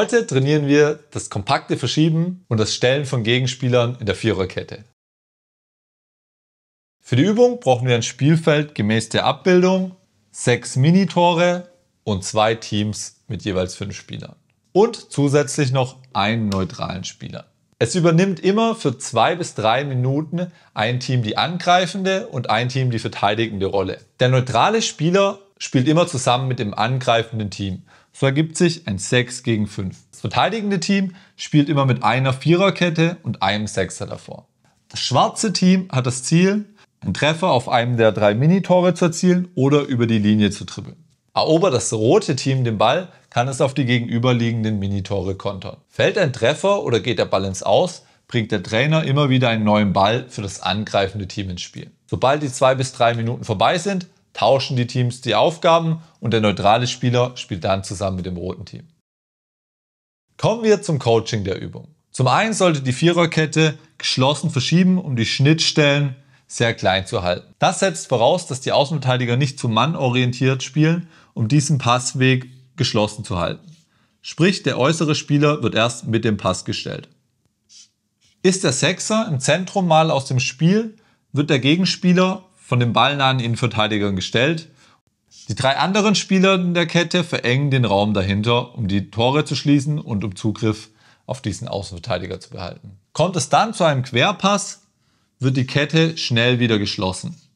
Heute trainieren wir das kompakte Verschieben und das Stellen von Gegenspielern in der Viererkette. Für die Übung brauchen wir ein Spielfeld gemäß der Abbildung, sechs Minitore und zwei Teams mit jeweils fünf Spielern. Und zusätzlich noch einen neutralen Spieler. Es übernimmt immer für zwei bis drei Minuten ein Team die angreifende und ein Team die verteidigende Rolle. Der neutrale Spieler spielt immer zusammen mit dem angreifenden Team. So ergibt sich ein 6 gegen 5. Das verteidigende Team spielt immer mit einer Viererkette und einem Sechser davor. Das schwarze Team hat das Ziel, einen Treffer auf einem der drei Minitore zu erzielen oder über die Linie zu dribbeln. Erobert das rote Team den Ball, kann es auf die gegenüberliegenden Minitore kontern. Fällt ein Treffer oder geht der Ball ins Aus, bringt der Trainer immer wieder einen neuen Ball für das angreifende Team ins Spiel. Sobald die zwei bis drei Minuten vorbei sind, tauschen die Teams die Aufgaben und der neutrale Spieler spielt dann zusammen mit dem roten Team. Kommen wir zum Coaching der Übung. Zum einen sollte die Viererkette geschlossen verschieben, um die Schnittstellen sehr klein zu halten. Das setzt voraus, dass die Außenverteidiger nicht zu Mann orientiert spielen, um diesen Passweg geschlossen zu halten. Sprich, der äußere Spieler wird erst mit dem Pass gestellt. Ist der Sechser im Zentrum mal aus dem Spiel, wird der Gegenspieler von den ballnahen Innenverteidigern gestellt. Die drei anderen Spieler in der Kette verengen den Raum dahinter, um die Tore zu schließen und um Zugriff auf diesen Außenverteidiger zu behalten. Kommt es dann zu einem Querpass, wird die Kette schnell wieder geschlossen.